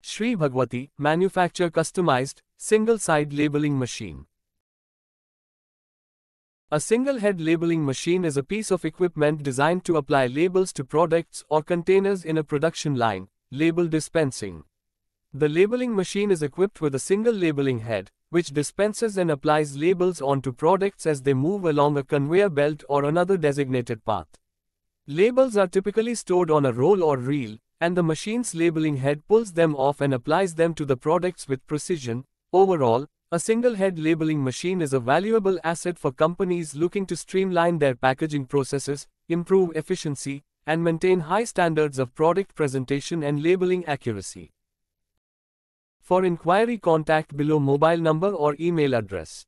Sri Bhagwati manufacture customized, single-side labeling machine. A single-head labeling machine is a piece of equipment designed to apply labels to products or containers in a production line, label dispensing. The labeling machine is equipped with a single labeling head, which dispenses and applies labels onto products as they move along a conveyor belt or another designated path. Labels are typically stored on a roll or reel, and the machine's labeling head pulls them off and applies them to the products with precision. Overall, a single head labeling machine is a valuable asset for companies looking to streamline their packaging processes, improve efficiency, and maintain high standards of product presentation and labeling accuracy. For inquiry contact below mobile number or email address.